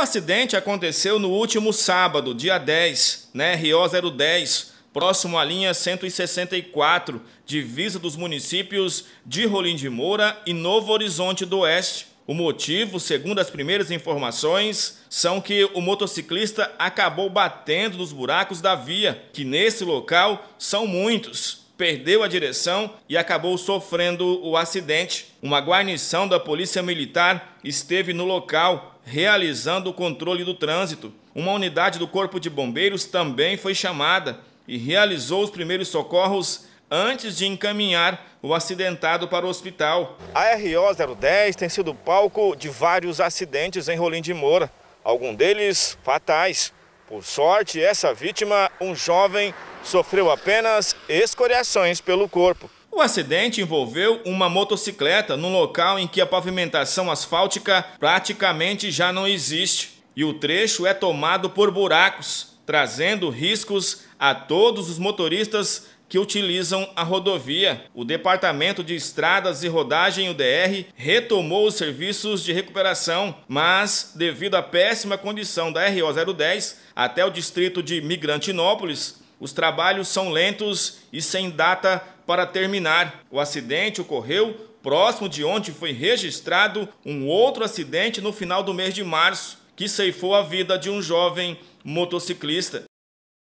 acidente aconteceu no último sábado, dia 10, né, RO 010, próximo à linha 164, divisa dos municípios de Rolim de Moura e Novo Horizonte do Oeste. O motivo, segundo as primeiras informações, são que o motociclista acabou batendo nos buracos da via, que nesse local são muitos perdeu a direção e acabou sofrendo o acidente. Uma guarnição da Polícia Militar esteve no local realizando o controle do trânsito. Uma unidade do Corpo de Bombeiros também foi chamada e realizou os primeiros socorros antes de encaminhar o acidentado para o hospital. A RO 010 tem sido palco de vários acidentes em Rolim de Moura, alguns deles fatais. Por sorte, essa vítima, um jovem, sofreu apenas escoriações pelo corpo. O acidente envolveu uma motocicleta num local em que a pavimentação asfáltica praticamente já não existe e o trecho é tomado por buracos, trazendo riscos a todos os motoristas que utilizam a rodovia. O Departamento de Estradas e Rodagem, o DR, retomou os serviços de recuperação, mas devido à péssima condição da RO 010 até o distrito de Migrantinópolis, os trabalhos são lentos e sem data para terminar. O acidente ocorreu próximo de onde foi registrado um outro acidente no final do mês de março, que ceifou a vida de um jovem motociclista.